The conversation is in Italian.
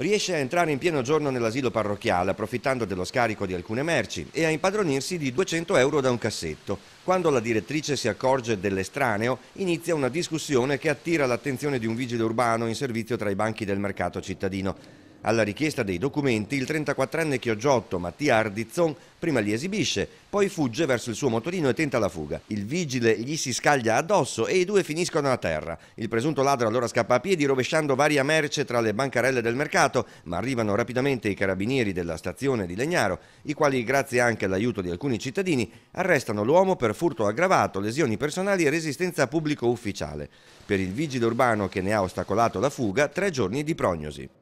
riesce a entrare in pieno giorno nell'asilo parrocchiale approfittando dello scarico di alcune merci e a impadronirsi di 200 euro da un cassetto. Quando la direttrice si accorge dell'estraneo inizia una discussione che attira l'attenzione di un vigile urbano in servizio tra i banchi del mercato cittadino. Alla richiesta dei documenti, il 34enne Chioggiotto Mattia Ardizzon prima li esibisce, poi fugge verso il suo motorino e tenta la fuga. Il vigile gli si scaglia addosso e i due finiscono a terra. Il presunto ladro allora scappa a piedi rovesciando varia merce tra le bancarelle del mercato, ma arrivano rapidamente i carabinieri della stazione di Legnaro, i quali, grazie anche all'aiuto di alcuni cittadini, arrestano l'uomo per furto aggravato, lesioni personali e resistenza a pubblico ufficiale. Per il vigile urbano che ne ha ostacolato la fuga, tre giorni di prognosi.